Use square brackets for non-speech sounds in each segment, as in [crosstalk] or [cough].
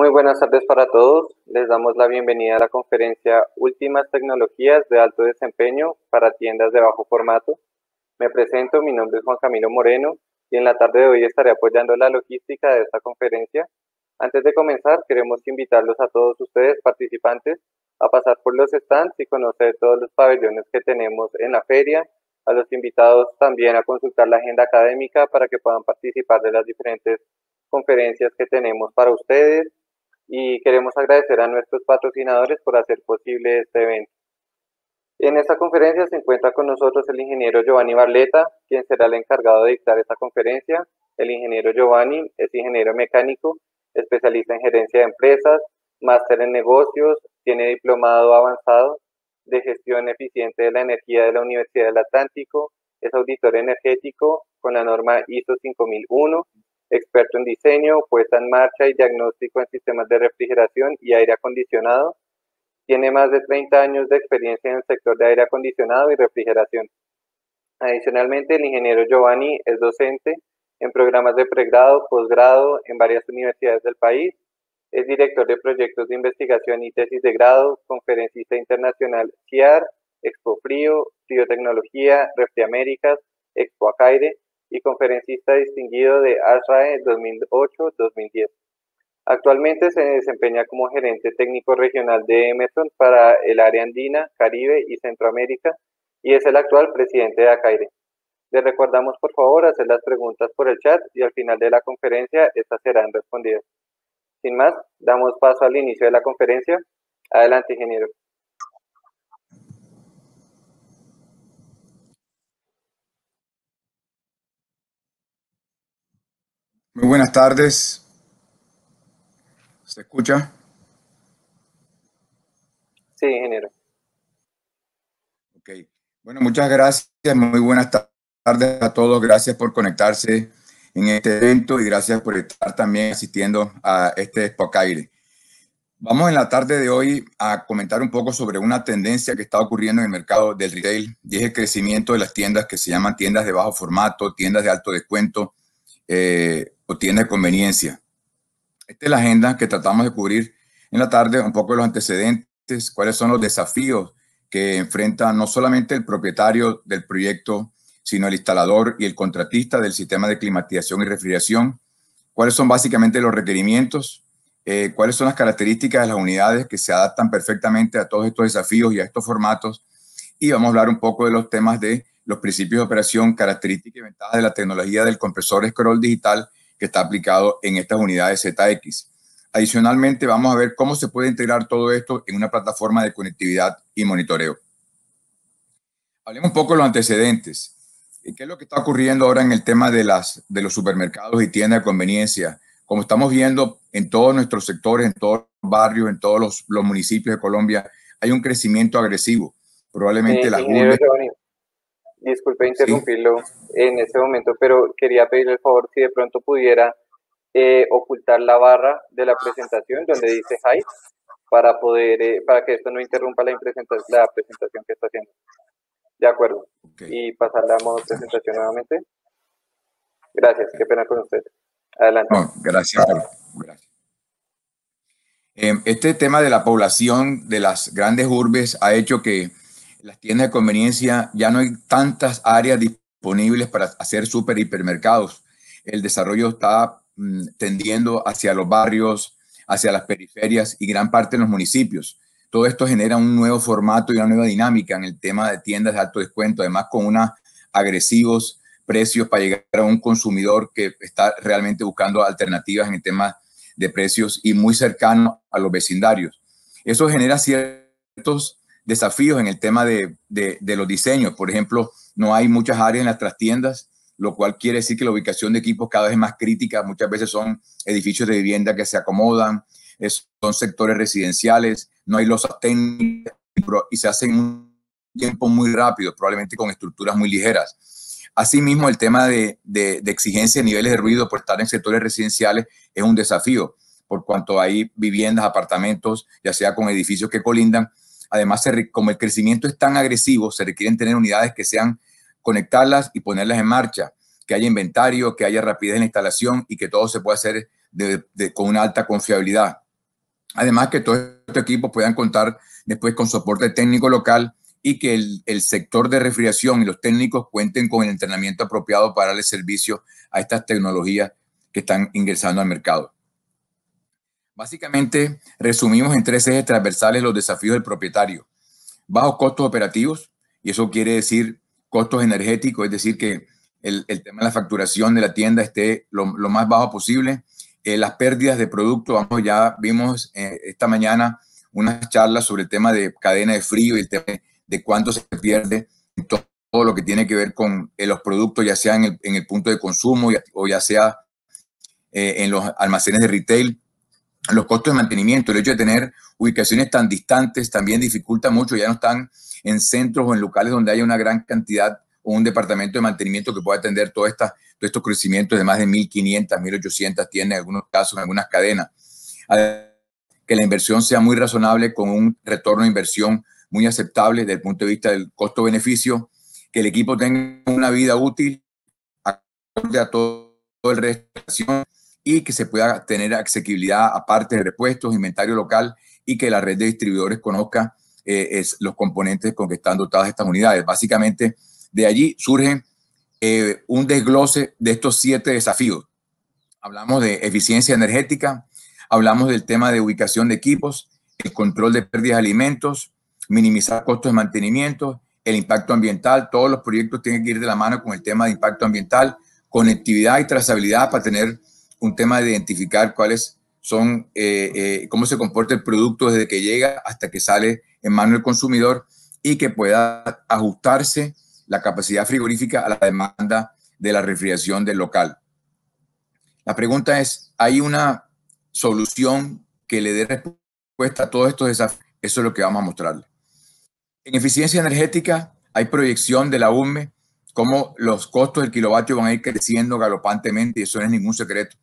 Muy buenas tardes para todos. Les damos la bienvenida a la conferencia Últimas Tecnologías de Alto Desempeño para Tiendas de Bajo Formato. Me presento, mi nombre es Juan Camilo Moreno y en la tarde de hoy estaré apoyando la logística de esta conferencia. Antes de comenzar, queremos invitarlos a todos ustedes participantes a pasar por los stands y conocer todos los pabellones que tenemos en la feria, a los invitados también a consultar la agenda académica para que puedan participar de las diferentes conferencias que tenemos para ustedes y queremos agradecer a nuestros patrocinadores por hacer posible este evento. En esta conferencia se encuentra con nosotros el ingeniero Giovanni Barleta, quien será el encargado de dictar esta conferencia. El ingeniero Giovanni es ingeniero mecánico, especialista en gerencia de empresas, máster en negocios, tiene diplomado avanzado de gestión eficiente de la energía de la Universidad del Atlántico, es auditor energético con la norma ISO 5001 experto en diseño, puesta en marcha y diagnóstico en sistemas de refrigeración y aire acondicionado. Tiene más de 30 años de experiencia en el sector de aire acondicionado y refrigeración. Adicionalmente, el ingeniero Giovanni es docente en programas de pregrado, posgrado en varias universidades del país. Es director de proyectos de investigación y tesis de grado, conferencista internacional CIAR, Expo Frío, Frío Tecnología, Expo Acaire y conferencista distinguido de ASRAE 2008-2010. Actualmente se desempeña como gerente técnico regional de Emerson para el área andina, Caribe y Centroamérica y es el actual presidente de ACAIRE. Les recordamos por favor hacer las preguntas por el chat y al final de la conferencia estas serán respondidas. Sin más, damos paso al inicio de la conferencia. Adelante, ingeniero. Muy buenas tardes. ¿Se escucha? Sí, ingeniero. Ok. Bueno, muchas gracias. Muy buenas tardes a todos. Gracias por conectarse en este evento y gracias por estar también asistiendo a este aire. Vamos en la tarde de hoy a comentar un poco sobre una tendencia que está ocurriendo en el mercado del retail y es el crecimiento de las tiendas que se llaman tiendas de bajo formato, tiendas de alto descuento, eh, o tiene conveniencia. Esta es la agenda que tratamos de cubrir en la tarde, un poco de los antecedentes, cuáles son los desafíos que enfrenta no solamente el propietario del proyecto, sino el instalador y el contratista del sistema de climatización y refrigeración, cuáles son básicamente los requerimientos, eh, cuáles son las características de las unidades que se adaptan perfectamente a todos estos desafíos y a estos formatos, y vamos a hablar un poco de los temas de los principios de operación, características y ventajas de la tecnología del compresor scroll digital que está aplicado en estas unidades ZX. Adicionalmente, vamos a ver cómo se puede integrar todo esto en una plataforma de conectividad y monitoreo. Hablemos un poco de los antecedentes. Eh, ¿Qué es lo que está ocurriendo ahora en el tema de, las, de los supermercados y tiendas de conveniencia? Como estamos viendo en todos nuestros sectores, en todos los barrios, en todos los, municipios de Colombia, hay un crecimiento agresivo. Probablemente las disculpe interrumpirlo en este momento, pero quería pedirle el favor si de pronto pudiera eh, ocultar la barra de la presentación donde dice hi para poder eh, para que esto no interrumpa la, la presentación que está haciendo. De acuerdo. Y pasar la modo presentación nuevamente. Gracias, qué pena con usted. Adelante. gracias. Em, este tema de la población de las grandes urbes ha hecho que las tiendas de conveniencia ya no hay tantas áreas disponibles para hacer super hipermercados. El desarrollo está mm, tendiendo hacia los barrios, hacia las periferias y gran parte de los municipios. Todo esto genera un nuevo formato y una nueva dinámica en el tema de tiendas de alto descuento, además con unos agresivos precios para llegar a un consumidor que está realmente buscando alternativas en el tema de precios y muy cercano a los vecindarios. Eso genera ciertos desafíos en el tema de, los diseños. Por ejemplo, no hay muchas áreas en las trastiendas, lo cual quiere decir que la ubicación de equipos cada vez es más crítica. Muchas veces son edificios de vivienda que se acomodan, son sectores residenciales, no hay los técnicas y se hacen un tiempo muy rápido, probablemente con estructuras muy ligeras. Asimismo, el tema de, de, de, exigencia de niveles de ruido por estar en sectores residenciales es un desafío, por cuanto hay viviendas, apartamentos, ya sea con edificios que colindan, Además, como el crecimiento es tan agresivo, se requieren tener unidades que sean conectarlas y ponerlas en marcha, que haya inventario, que haya rapidez en la instalación y que todo se pueda hacer con una alta confiabilidad. Además, que todos estos equipos puedan contar después con soporte técnico local y que el, sector de refrigeración y los técnicos cuenten con el entrenamiento apropiado para darle servicio a estas tecnologías que están ingresando al mercado. Básicamente, resumimos en tres ejes transversales los desafíos del propietario. Bajos costos operativos, y eso quiere decir costos energéticos, es decir, que el, tema de la facturación de la tienda esté lo, más bajo posible. Eh, las pérdidas de producto, vamos, ya vimos eh, esta mañana unas charlas sobre el tema de cadena de frío y el tema de cuánto se pierde en todo lo que tiene que ver con eh, los productos, ya sea en el, punto de consumo o ya sea en los almacenes de retail los costos de mantenimiento, el hecho de tener ubicaciones tan distantes también dificulta mucho, ya no están en centros o en locales donde haya una gran cantidad o un departamento de mantenimiento que pueda atender todos estos crecimientos de más de 1.500, 1.800 tiene en algunos casos, en algunas cadenas. que la inversión sea muy razonable con un retorno de inversión muy aceptable desde el punto de vista del costo-beneficio, que el equipo tenga una vida útil a todo el resto de y que se pueda tener accesibilidad a partes, repuestos, inventario local y que la red de distribuidores conozca eh, los componentes con que están dotadas estas unidades. Básicamente, de allí surge eh, un desglose de estos siete desafíos. Hablamos de eficiencia energética, hablamos del tema de ubicación de equipos, el control de pérdidas de alimentos, minimizar costos de mantenimiento, el impacto ambiental. Todos los proyectos tienen que ir de la mano con el tema de impacto ambiental, conectividad y trazabilidad para tener un tema de identificar cuáles son, eh, eh, cómo se comporta el producto desde que llega hasta que sale en mano del consumidor y que pueda ajustarse la capacidad frigorífica a la demanda de la refrigeración del local. La pregunta es, ¿hay una solución que le dé respuesta a todos estos desafíos? Eso es lo que vamos a mostrarle. En eficiencia energética hay proyección de la UME, cómo los costos del kilovatio van a ir creciendo galopantemente y eso no es ningún secreto.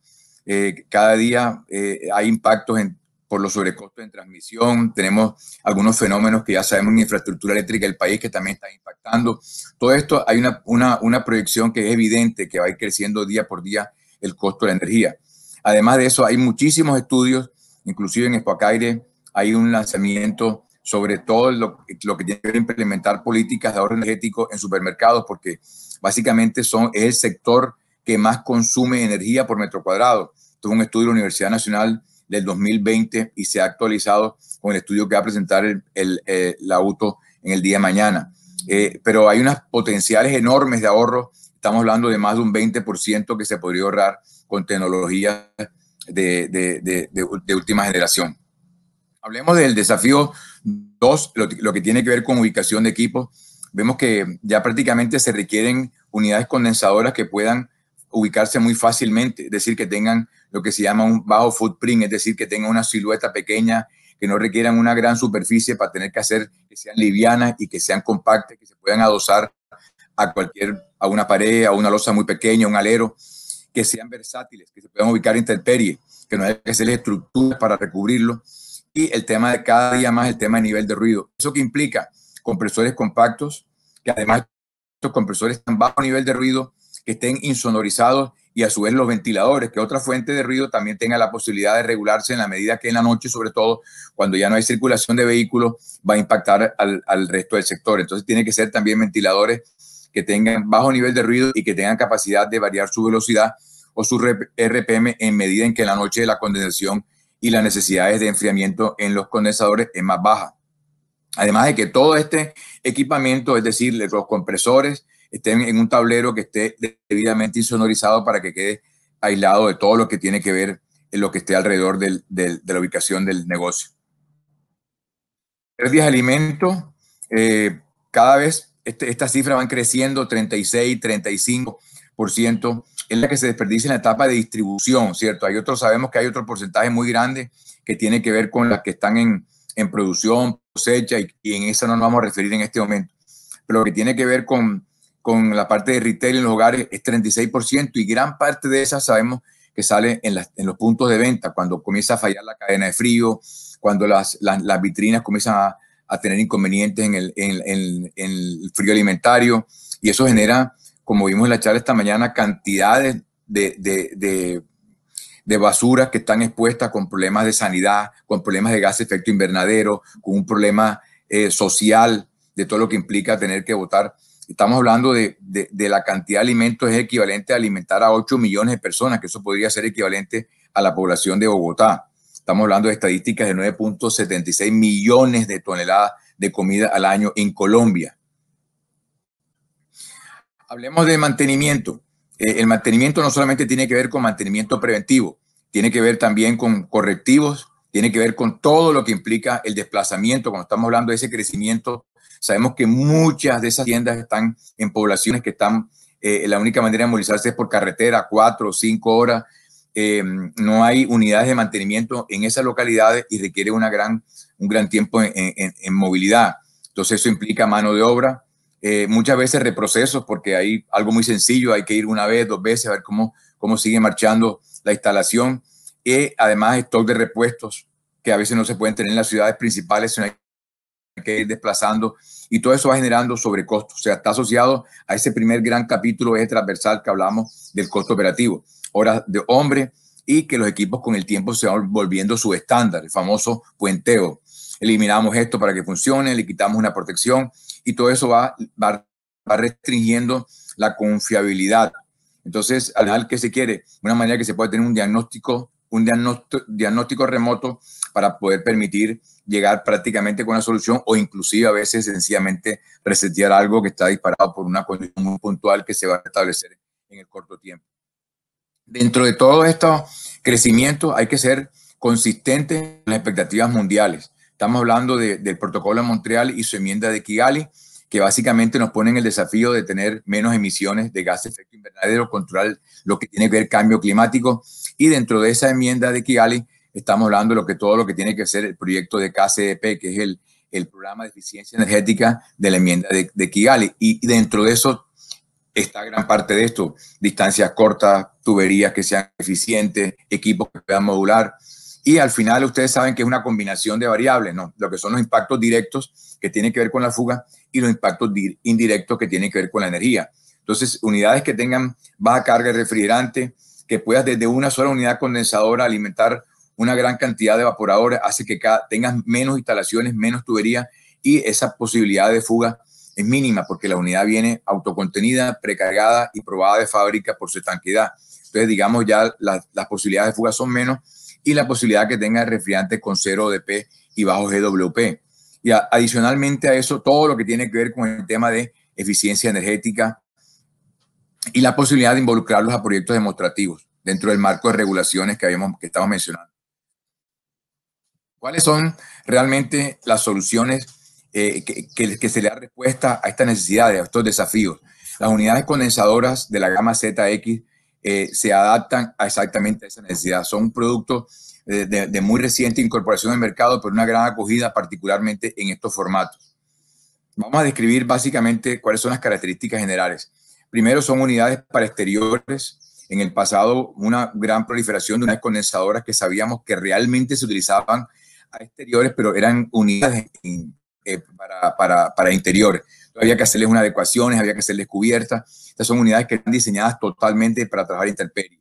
Eh, cada día eh, hay impactos en, por los sobrecostos en transmisión, tenemos algunos fenómenos que ya sabemos en infraestructura eléctrica del país que también están impactando. Todo esto hay una, una, una proyección que es evidente que va a ir creciendo día por día el costo de la energía. Además de eso, hay muchísimos estudios, inclusive en Espoacaire hay un lanzamiento sobre todo lo, lo que tiene que implementar políticas de ahorro energético en supermercados, porque básicamente son, es el sector que más consume energía por metro cuadrado. Esto es un estudio de la Universidad Nacional del 2020 y se ha actualizado con el estudio que va a presentar el, el, eh, la UTO en el día de mañana. Eh, pero hay unas potenciales enormes de ahorro. Estamos hablando de más de un 20% que se podría ahorrar con tecnologías de, última generación. Hablemos del desafío 2, lo, que tiene que ver con ubicación de equipos. Vemos que ya prácticamente se requieren unidades condensadoras que puedan ubicarse muy fácilmente, es decir, que tengan lo que se llama un bajo footprint, es decir, que tengan una silueta pequeña, que no requieran una gran superficie para tener que hacer que sean livianas y que sean compactas, que se puedan adosar a cualquier, a una pared, a una losa muy pequeña, un alero, que sean versátiles, que se puedan ubicar en interperie, que no haya que hacer estructuras para recubrirlo. Y el tema de cada día más, el tema de nivel de ruido. Eso que implica compresores compactos, que además estos compresores están bajo nivel de ruido que estén insonorizados y a su vez los ventiladores, que otra fuente de ruido también tenga la posibilidad de regularse en la medida que en la noche, sobre todo cuando ya no hay circulación de vehículos, va a impactar al, resto del sector. Entonces tiene que ser también ventiladores que tengan bajo nivel de ruido y que tengan capacidad de variar su velocidad o su RPM en medida en que en la noche la condensación y las necesidades de enfriamiento en los condensadores es más baja. Además de que todo este equipamiento, es decir, los compresores, estén en un tablero que esté debidamente insonorizado para que quede aislado de todo lo que tiene que ver en lo que esté alrededor de la ubicación del negocio. Pérdidas de alimentos, eh, cada vez este, estas cifras van creciendo 36, 35%, es la que se desperdicia en la etapa de distribución, ¿cierto? Hay otros, sabemos que hay otro porcentaje muy grande que tiene que ver con las que están en, producción, cosecha, y, en esa no nos vamos a referir en este momento. Pero lo que tiene que ver con con la parte de retail en los hogares es 36% y gran parte de esa sabemos que sale en, los puntos de venta, cuando comienza a fallar la cadena de frío, cuando las, vitrinas comienzan a, tener inconvenientes en el, frío alimentario y eso genera, como vimos en la charla esta mañana, cantidades de, basura basuras que están expuestas con problemas de sanidad, con problemas de gas de efecto invernadero, con un problema eh, social de todo lo que implica tener que votar estamos hablando de, la cantidad de alimentos es equivalente a alimentar a 8 millones de personas, que eso podría ser equivalente a la población de Bogotá. Estamos hablando de estadísticas de 9.76 millones de toneladas de comida al año en Colombia. Hablemos de mantenimiento. Eh, el mantenimiento no solamente tiene que ver con mantenimiento preventivo, tiene que ver también con correctivos, tiene que ver con todo lo que implica el desplazamiento, cuando estamos hablando de ese crecimiento Sabemos que muchas de esas tiendas están en poblaciones que están, eh, la única manera de movilizarse es por carretera, cuatro o cinco horas. Eh, no hay unidades de mantenimiento en esas localidades y requiere una gran, un gran tiempo en, movilidad. Entonces eso implica mano de obra, eh, muchas veces reprocesos porque hay algo muy sencillo, hay que ir una vez, dos veces a ver cómo, cómo sigue marchando la instalación y además stock de repuestos que a veces no se pueden tener en las ciudades principales, que ir desplazando y todo eso va generando sobrecostos. O sea, está asociado a ese primer gran capítulo es transversal que hablamos del costo operativo, horas de hombre y que los equipos con el tiempo se van volviendo su estándar, el famoso puenteo. Eliminamos esto para que funcione, le quitamos una protección y todo eso va, va, restringiendo la confiabilidad. Entonces, al final que se quiere, una manera que se puede tener un diagnóstico, un diagnóstico remoto para poder permitir llegar prácticamente con una solución o inclusive a veces sencillamente resetear algo que está disparado por una condición muy puntual que se va a establecer en el corto tiempo. Dentro de todo estos crecimiento, hay que ser consistentes en las expectativas mundiales. Estamos hablando del protocolo de Montreal y su enmienda de Kigali, que básicamente nos ponen el desafío de tener menos emisiones de gases de efecto invernadero, controlar lo que tiene que ver cambio climático. Y dentro de esa enmienda de Kigali estamos hablando de lo que todo lo que tiene que ser el proyecto de KCDP, que es el, el programa de eficiencia energética de la enmienda de, Kigali. Y, dentro de eso está gran parte de esto, distancias cortas, tuberías que sean eficientes, equipos que puedan modular. Y al final ustedes saben que es una combinación de variables, ¿no? Lo que son los impactos directos que tienen que ver con la fuga y los impactos indirectos que tienen que ver con la energía. Entonces, unidades que tengan baja carga de refrigerante, que puedas desde una sola unidad condensadora alimentar una gran cantidad de evaporadores hace que tengas menos instalaciones, menos tuberías y esa posibilidad de fuga es mínima porque la unidad viene autocontenida, precargada y probada de fábrica por su estanquidad. Entonces, digamos, ya las, posibilidades de fuga son menos y la posibilidad que tenga refrigerante con cero ODP y bajo GWP. Y adicionalmente a eso, todo lo que tiene que ver con el tema de eficiencia energética y la posibilidad de involucrarlos a proyectos demostrativos dentro del marco de regulaciones que, habíamos, que estamos mencionando. ¿Cuáles son realmente las soluciones eh, que, se le da respuesta a estas necesidades, a estos desafíos? Las unidades condensadoras de la gama ZX eh, se adaptan a exactamente a esa necesidad. Son un producto de, de muy reciente incorporación al mercado, pero una gran acogida, particularmente en estos formatos. Vamos a describir básicamente cuáles son las características generales. Primero, son unidades para exteriores, en el pasado una gran proliferación de unas condensadoras que sabíamos que realmente se utilizaban a exteriores, pero eran unidades eh, para, para, para, interiores. había que hacerles unas adecuaciones, había que hacerles cubiertas. Estas son unidades que están diseñadas totalmente para trabajar interperio.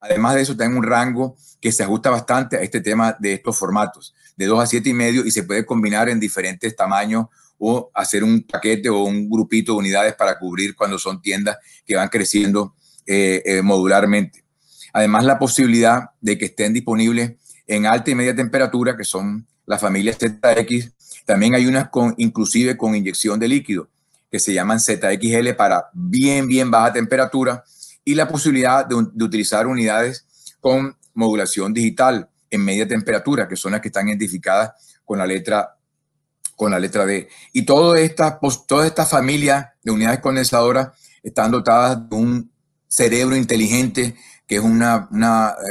Además de eso, tienen un rango que se ajusta bastante a este tema de estos formatos, de 2 a 7 y medio, y se puede combinar en diferentes tamaños o hacer un paquete o un grupito de unidades para cubrir cuando son tiendas que van creciendo eh, eh, modularmente. Además, la posibilidad de que estén disponibles en alta y media temperatura, que son las familias ZX. También hay unas con, inclusive con inyección de líquido, que se llaman ZXL para bien, bien baja temperatura y la posibilidad de, utilizar unidades con modulación digital en media temperatura, que son las que están identificadas con la letra con la letra D. Y todas estas toda esta familias de unidades condensadoras están dotadas de un cerebro inteligente, que es eh,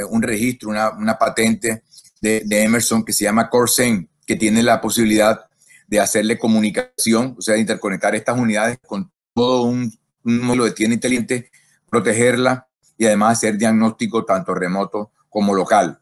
un registro, una, una patente de, Emerson que se llama Corsen, que tiene la posibilidad de hacerle comunicación, o sea, de interconectar estas unidades con todo un, módulo de tienda inteligente, protegerla y además hacer diagnóstico tanto remoto como local.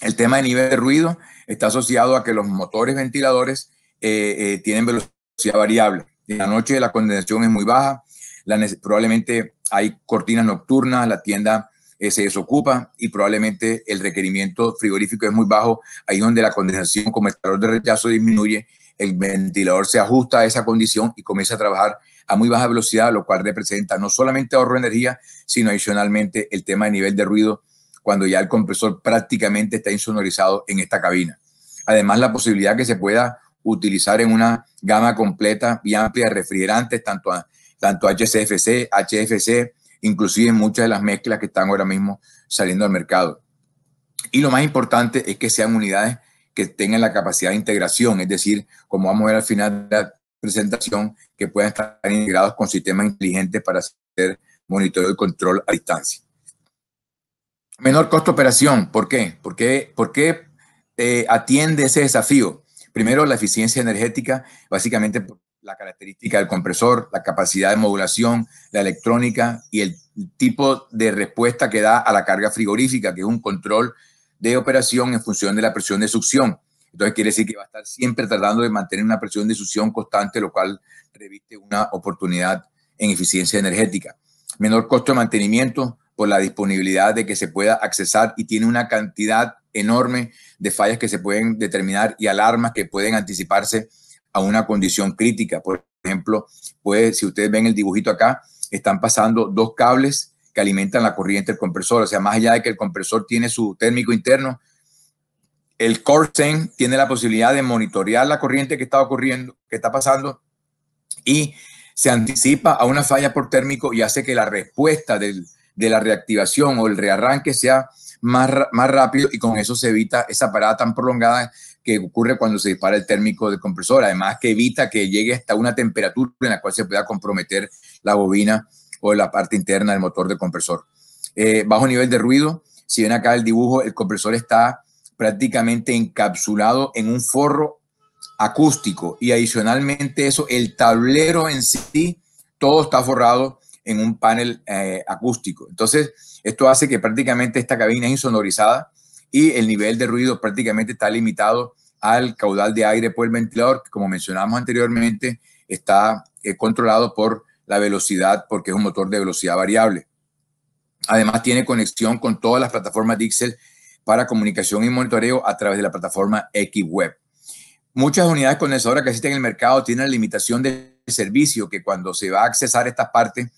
El tema de nivel de ruido está asociado a que los motores ventiladores eh, eh, tienen velocidad variable. En la noche la condensación es muy baja, la, probablemente hay cortinas nocturnas, la tienda eh, se desocupa y probablemente el requerimiento frigorífico es muy bajo, ahí donde la condensación como el calor de rechazo disminuye, el ventilador se ajusta a esa condición y comienza a trabajar a muy baja velocidad, lo cual representa no solamente ahorro de energía, sino adicionalmente el tema de nivel de ruido cuando ya el compresor prácticamente está insonorizado en esta cabina. Además, la posibilidad que se pueda utilizar en una gama completa y amplia de refrigerantes, tanto, tanto HCFC, HFC, inclusive muchas de las mezclas que están ahora mismo saliendo al mercado. Y lo más importante es que sean unidades que tengan la capacidad de integración, es decir, como vamos a ver al final de la presentación, que puedan estar integrados con sistemas inteligentes para hacer monitoreo y control a distancia. Menor costo operación, ¿por qué? ¿Por qué, eh, atiende ese desafío? Primero, la eficiencia energética, básicamente la característica del compresor, la capacidad de modulación, la electrónica y el tipo de respuesta que da a la carga frigorífica, que es un control de operación en función de la presión de succión. Entonces quiere decir que va a estar siempre tratando de mantener una presión de succión constante, lo cual reviste una oportunidad en eficiencia energética. Menor costo de mantenimiento por la disponibilidad de que se pueda accesar y tiene una cantidad enorme de fallas que se pueden determinar y alarmas que pueden anticiparse a una condición crítica. Por ejemplo, pues, si ustedes ven el dibujito acá, están pasando dos cables que alimentan la corriente del compresor. O sea, más allá de que el compresor tiene su térmico interno, el Corsen tiene la posibilidad de monitorear la corriente que está ocurriendo, que está pasando, y se anticipa a una falla por térmico y hace que la respuesta de la reactivación o el rearranque sea más, más rápido y con eso se evita esa parada tan prolongada que ocurre cuando se dispara el térmico del compresor, además que evita que llegue hasta una temperatura en la cual se pueda comprometer la bobina o la parte interna del motor del compresor. Eh, bajo nivel de ruido, si ven acá el dibujo, el compresor está prácticamente encapsulado en un forro acústico y adicionalmente eso, el tablero en sí, todo está forrado en un panel eh, acústico. Entonces, esto hace que prácticamente esta cabina es insonorizada y el nivel de ruido prácticamente está limitado al caudal de aire por el ventilador, que como mencionamos anteriormente, está eh, controlado por la velocidad porque es un motor de velocidad variable. Además, tiene conexión con todas las plataformas Dixel para comunicación y monitoreo a través de la plataforma X-Web. Muchas unidades condensadoras que existen en el mercado tienen la limitación de servicio, que cuando se va a accesar esta parte,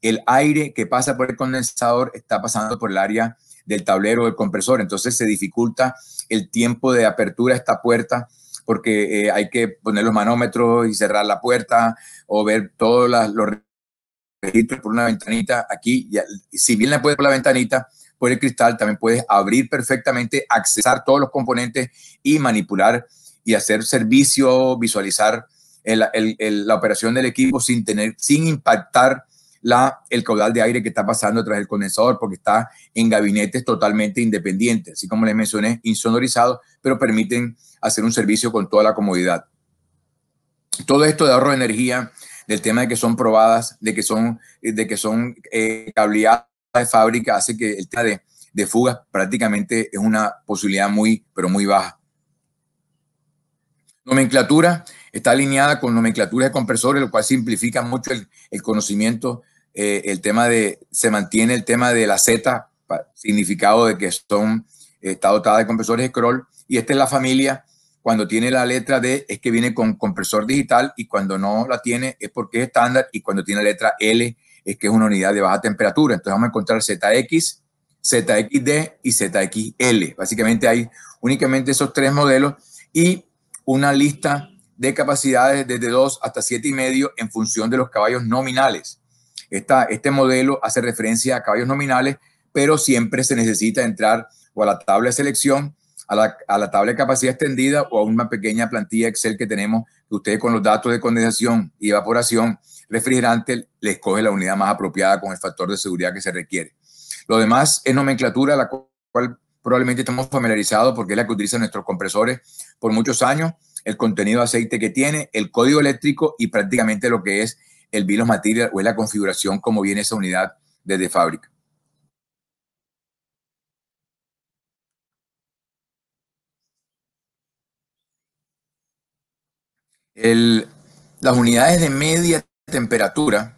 el aire que pasa por el condensador está pasando por el área del tablero del compresor. Entonces se dificulta el tiempo de apertura a esta puerta porque eh, hay que poner los manómetros y cerrar la puerta o ver todos los registros por una ventanita aquí. si bien la puedes por la ventanita, por el cristal también puedes abrir perfectamente, accesar todos los componentes y manipular y hacer servicio, visualizar la operación del equipo sin tener, sin impactar el caudal de aire que está pasando tras el condensador, porque está en gabinetes totalmente independientes, así como les mencioné, insonorizados, pero permiten hacer un servicio con toda la comodidad. Todo esto de ahorro de energía, del tema de que son probadas, de que son, de que son eh, cableadas de fábrica, hace que el tema de, fugas prácticamente es una posibilidad muy, pero muy baja. Nomenclatura está alineada con nomenclaturas de compresores, lo cual simplifica mucho el, el, conocimiento eh, el tema de, se mantiene el tema de la Z, significado de que son, eh, está dotada de compresores de scroll, y esta es la familia, cuando tiene la letra D es que viene con compresor digital y cuando no la tiene es porque es estándar y cuando tiene la letra L es que es una unidad de baja temperatura. Entonces vamos a encontrar ZX, ZXD y ZXL. Básicamente hay únicamente esos tres modelos y una lista de capacidades desde 2 hasta 7,5 en función de los caballos nominales este modelo hace referencia a caballos nominales, pero siempre se necesita entrar o a la tabla de selección, a la, tabla de capacidad extendida o a una pequeña plantilla Excel que tenemos, que ustedes con los datos de condensación y evaporación refrigerante le escoge la unidad más apropiada con el factor de seguridad que se requiere. Lo demás es nomenclatura, la cual probablemente estamos familiarizados porque es la que utilizan nuestros compresores por muchos años, el contenido de aceite que tiene, el código eléctrico y prácticamente lo que es el bill of material o es la configuración como viene esa unidad desde fábrica. las unidades de media temperatura,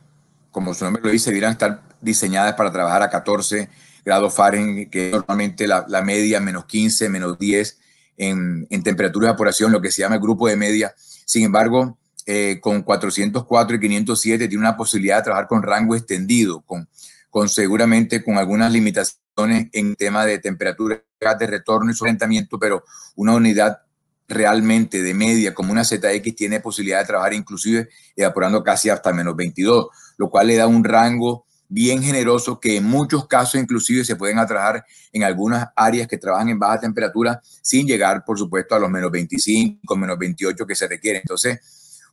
como su nombre lo dice, deberían estar diseñadas para trabajar a 14 grados Fahrenheit, que normalmente la, la media menos 15, menos 10 en, en temperatura de evaporación, lo que se llama el grupo de media. Sin embargo, eh, con 404 y 507 tiene una posibilidad de trabajar con rango extendido, con, seguramente con algunas limitaciones en tema de temperatura, de retorno y sustentamiento, pero una unidad realmente de media como una ZX tiene posibilidad de trabajar inclusive evaporando casi hasta menos 22, lo cual le da un rango bien generoso que en muchos casos inclusive se pueden atrajar en algunas áreas que trabajan en baja temperatura sin llegar, por supuesto, a los menos 25, menos 28 que se requiere Entonces,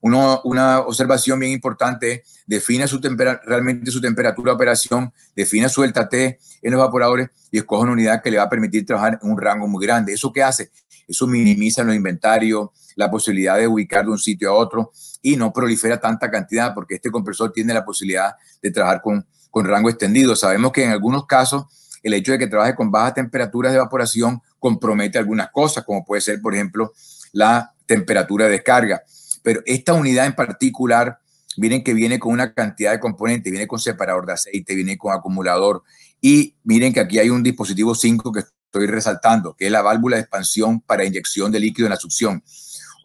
una observación bien importante, defina su realmente su temperatura de operación, defina su delta T en los evaporadores y escoja una unidad que le va a permitir trabajar en un rango muy grande. ¿Eso qué hace? Eso minimiza los inventarios, la posibilidad de ubicar de un sitio a otro y no prolifera tanta cantidad porque este compresor tiene la posibilidad de trabajar con, con rango extendido. Sabemos que en algunos casos el hecho de que trabaje con bajas temperaturas de evaporación compromete algunas cosas, como puede ser, por ejemplo, la temperatura de descarga pero esta unidad en particular, miren que viene con una cantidad de componentes, viene con separador de aceite, viene con acumulador y miren que aquí hay un dispositivo 5 que estoy resaltando, que es la válvula de expansión para inyección de líquido en la succión.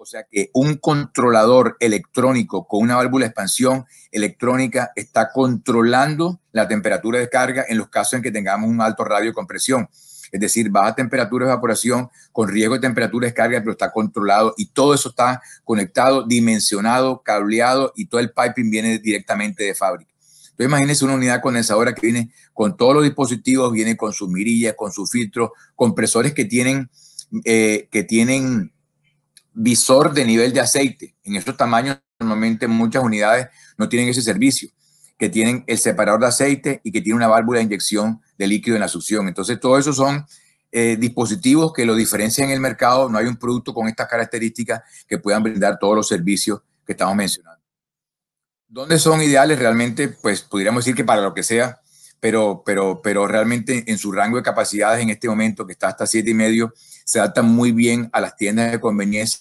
O sea que un controlador electrónico con una válvula de expansión electrónica está controlando la temperatura de carga en los casos en que tengamos un alto radio de compresión es decir, baja temperatura de evaporación con riesgo de temperatura de descarga, pero está controlado y todo eso está conectado, dimensionado, cableado y todo el piping viene directamente de fábrica. Entonces imagínense una unidad condensadora que viene con todos los dispositivos, viene con sus mirillas, con sus filtros, compresores que tienen, eh, que tienen visor de nivel de aceite. En esos tamaños normalmente muchas unidades no tienen ese servicio que tienen el separador de aceite y que tiene una válvula de inyección de líquido en la succión. Entonces, todo eso son eh, dispositivos que lo diferencian en el mercado. No hay un producto con estas características que puedan brindar todos los servicios que estamos mencionando. ¿Dónde son ideales realmente? Pues podríamos decir que para lo que sea, pero, pero, pero realmente en su rango de capacidades en este momento, que está hasta siete y medio, se adaptan muy bien a las tiendas de conveniencia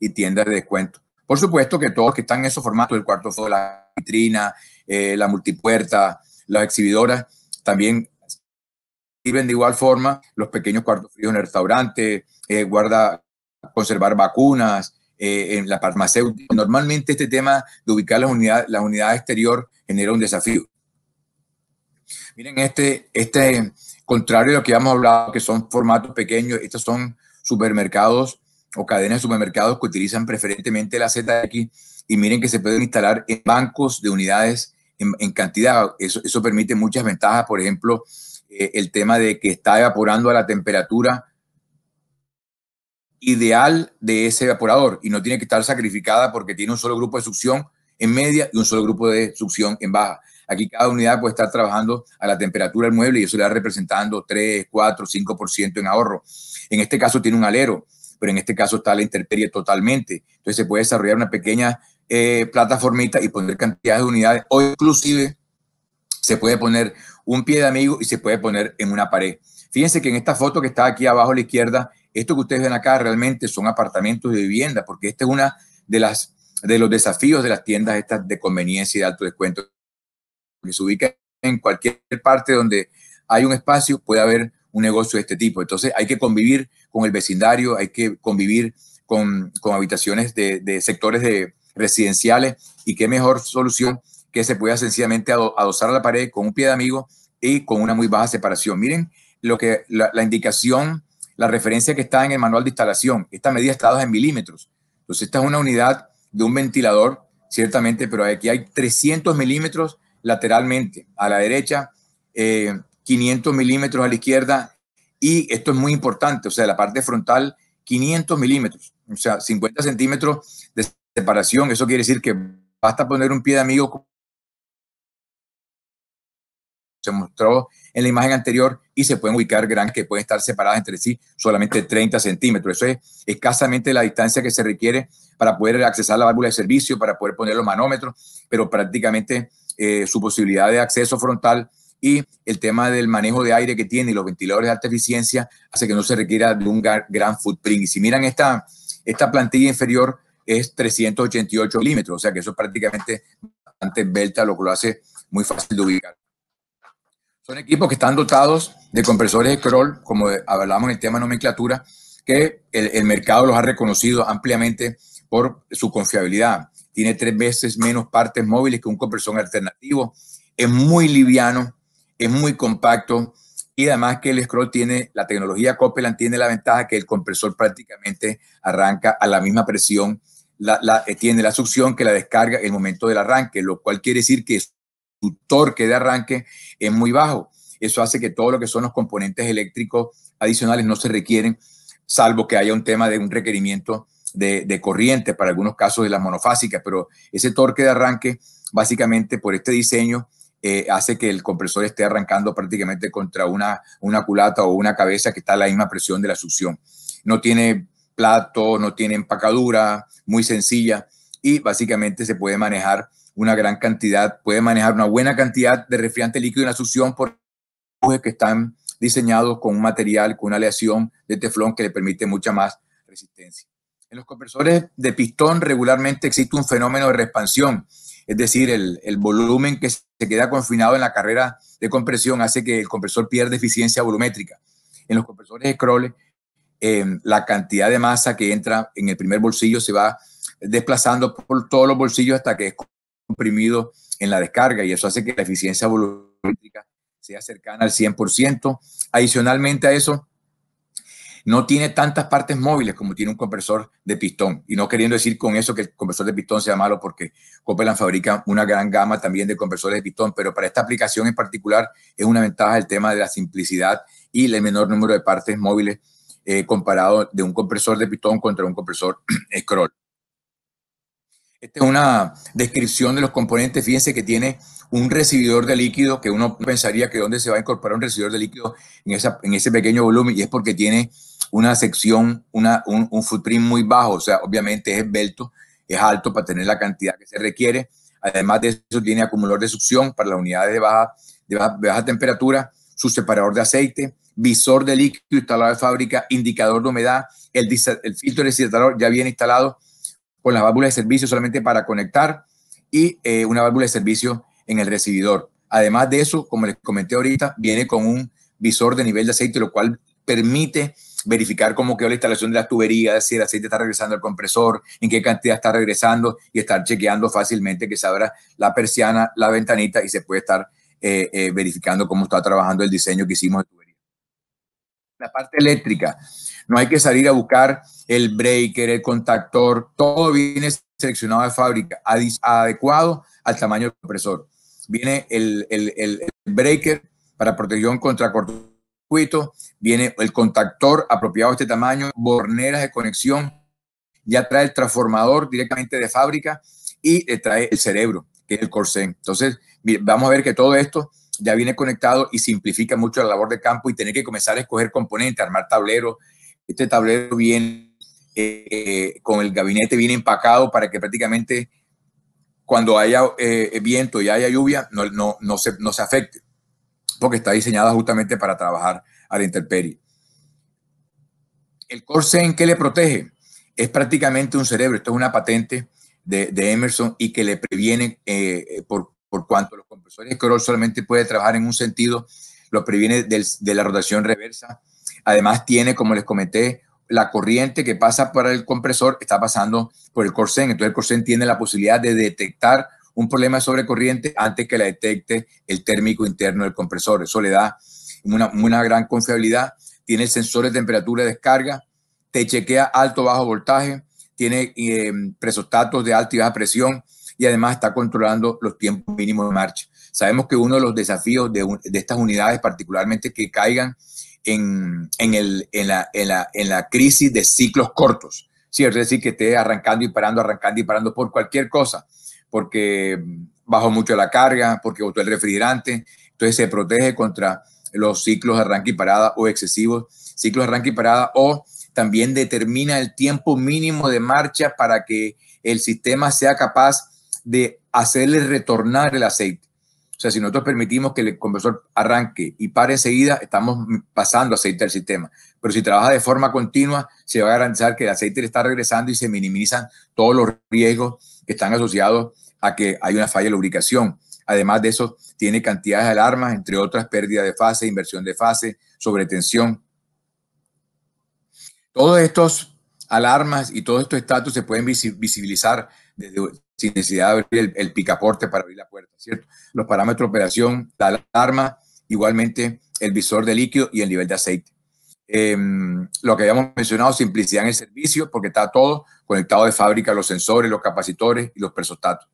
y tiendas de descuento. Por supuesto que todos que están en esos formatos, el cuarto la vitrina, eh, la multipuerta, las exhibidoras, también sirven de igual forma los pequeños cuartos fríos en el eh, guarda, conservar vacunas, eh, en la farmacéutica. Normalmente este tema de ubicar las unidades, la unidad exterior genera un desafío. Miren, este, este, contrario a lo que hemos hablado, que son formatos pequeños, estos son supermercados o cadenas de supermercados que utilizan preferentemente la ZX y miren que se pueden instalar en bancos de unidades en, cantidad. Eso, permite muchas ventajas, por ejemplo, eh, el tema de que está evaporando a la temperatura ideal de ese evaporador y no tiene que estar sacrificada porque tiene un solo grupo de succión en media y un solo grupo de succión en baja. Aquí cada unidad puede estar trabajando a la temperatura del mueble y eso le va representando 3, 4, 5% en ahorro. En este caso tiene un alero pero en este caso está la intemperie totalmente. Entonces se puede desarrollar una pequeña eh, plataformita y poner cantidades de unidades o inclusive se puede poner un pie de amigo y se puede poner en una pared. Fíjense que en esta foto que está aquí abajo a la izquierda, esto que ustedes ven acá realmente son apartamentos de vivienda, porque esta es una de las de los desafíos de las tiendas estas de conveniencia y de alto descuento, que se ubica en cualquier parte donde hay un espacio, puede haber un negocio de este tipo. Entonces hay que convivir con el vecindario, hay que convivir con, habitaciones de, sectores de residenciales y qué mejor solución que se pueda sencillamente adosar a la pared con un pie de amigo y con una muy baja separación. Miren lo que la, indicación, la referencia que está en el manual de instalación. Esta medida está en milímetros. Entonces, esta es una unidad de un ventilador, ciertamente, pero aquí hay 300 milímetros lateralmente a la derecha, 500 eh, milímetros a la izquierda y esto es muy importante, o sea, la parte frontal 500 milímetros, o sea, 50 centímetros de separación, eso quiere decir que basta poner un pie de amigo se mostró en la imagen anterior y se pueden ubicar gran que pueden estar separadas entre sí solamente 30 centímetros. Eso es escasamente la distancia que se requiere para poder accesar la válvula de servicio, para poder poner los manómetros, pero prácticamente eh, su posibilidad de acceso frontal y el tema del manejo de aire que tiene y los ventiladores de alta eficiencia hace que no se requiera de un gran footprint. Y si miran esta, esta plantilla inferior es 388 milímetros, o sea que eso es prácticamente bastante belta, lo que lo hace muy fácil de ubicar. Son equipos que están dotados de compresores de crawl, como hablamos en el tema de nomenclatura, que el, el mercado los ha reconocido ampliamente por su confiabilidad. Tiene tres veces menos partes móviles que un compresor alternativo. Es muy liviano, es muy compacto y además que el scroll tiene, la tecnología Copeland tiene la ventaja que el compresor prácticamente arranca a la misma presión, la, eh, tiene la succión que la descarga el momento del arranque, lo cual quiere decir que su torque de arranque es muy bajo. Eso hace que todo lo que son los componentes eléctricos adicionales no se requieren, salvo que haya un tema de un requerimiento de corriente para algunos casos de las monofásicas, pero ese torque de arranque básicamente por este diseño eh, hace que el compresor esté arrancando prácticamente contra una, una culata o una cabeza que está a la misma presión de la succión. No tiene plato, no tiene empacadura, muy sencilla y básicamente se puede manejar una gran cantidad, puede manejar una buena cantidad de resfriante líquido en la succión por que están diseñados con un material, con una aleación de teflón que le permite mucha más resistencia. En los compresores de pistón regularmente existe un fenómeno de expansión es decir, el, el volumen que se se queda confinado en la carrera de compresión, hace que el compresor pierda eficiencia volumétrica. En los compresores scroll, em, la cantidad de masa que entra en el primer bolsillo se va desplazando por todos los bolsillos hasta que es comprimido en la descarga y eso hace que la eficiencia volumétrica sea cercana al 100%. Adicionalmente a eso, no tiene tantas partes móviles como tiene un compresor de pistón. Y no queriendo decir con eso que el compresor de pistón sea malo, porque Copeland fabrica una gran gama también de compresores de pistón, pero para esta aplicación en particular es una ventaja el tema de la simplicidad y el menor número de partes móviles eh, comparado de un compresor de pistón contra un compresor [clears throat] scroll. Esta es una descripción de los componentes. Fíjense que tiene un recibidor de líquido que uno pensaría que dónde se va a incorporar un recibidor de líquido en, esa, en ese pequeño volumen y es porque tiene una sección, una, un, footprint muy bajo, o sea, obviamente es esbelto, es alto para tener la cantidad que se requiere. Además de eso, tiene acumulador de succión para las unidades de baja, de baja, temperatura, su separador de aceite, visor de líquido instalado de fábrica, indicador de humedad, el, el filtro deshidratador ya viene instalado con las válvulas de servicio solamente para conectar y eh, una válvula de servicio en el recibidor. Además de eso, como les comenté ahorita, viene con un visor de nivel de aceite, lo cual permite verificar cómo quedó la instalación de las tuberías, si el aceite está regresando al compresor, en qué cantidad está regresando y estar chequeando fácilmente que se abra la persiana, la ventanita y se puede estar eh, eh, verificando cómo está trabajando el diseño que hicimos de tubería. La parte eléctrica, no hay que salir a buscar el breaker, el contactor, todo viene seleccionado de fábrica, adecuado al tamaño del compresor. Viene el, el breaker para protección contra corto viene el contactor apropiado de este tamaño, borneras de conexión, ya trae el transformador directamente de fábrica y le trae el cerebro, que es el corsé. Entonces, vamos a ver que todo esto ya viene conectado y simplifica mucho la labor de campo y tener que comenzar a escoger componentes, armar tableros. Este tablero viene eh, con el gabinete viene empacado para que prácticamente cuando haya eh, viento y haya lluvia no, no, no se afecte porque está diseñada justamente para trabajar a la intemperie. El Corsen, que le protege? Es prácticamente un cerebro. Esto es una patente de, Emerson y que le previene, eh, por, cuanto los compresores corol solamente puede trabajar en un sentido, lo previene de la rotación reversa. Además tiene, como les comenté, la corriente que pasa por el compresor está pasando por el Corsen. Entonces el Corsen tiene la posibilidad de detectar un problema sobrecorriente antes que la detecte el térmico interno del compresor. Eso le da una, gran confiabilidad. Tiene sensores de temperatura de descarga, te chequea alto bajo voltaje, tiene eh, presostatos de alta y baja presión y además está controlando los tiempos mínimos de marcha. Sabemos que uno de los desafíos de, estas unidades, particularmente que caigan en, en, la, crisis de ciclos cortos, ¿cierto? Es decir, que esté arrancando y parando, arrancando y parando por cualquier cosa porque bajó mucho la carga, porque botó el refrigerante. Entonces se protege contra los ciclos de arranque y parada o excesivos ciclos de arranque y parada o también determina el tiempo mínimo de marcha para que el sistema sea capaz de hacerle retornar el aceite. O sea, si nosotros permitimos que el conversor arranque y pare enseguida, estamos pasando aceite al sistema. Pero si trabaja de forma continua, se va a garantizar que el aceite le está regresando y se minimizan todos los riesgos que están asociados a que hay una falla de lubricación. Además de eso, tiene cantidades de alarmas, entre otras pérdida de fase, inversión de fase, sobretensión. Todos estos alarmas y todos estos estatus se pueden visibilizar sin necesidad de abrir el, picaporte para abrir la puerta, ¿cierto? Los parámetros de operación, la alarma, igualmente el visor de líquido y el nivel de aceite. Em, lo que habíamos mencionado, simplicidad en el servicio, porque está todo, conectado de fábrica los sensores, los capacitores y los presostatos.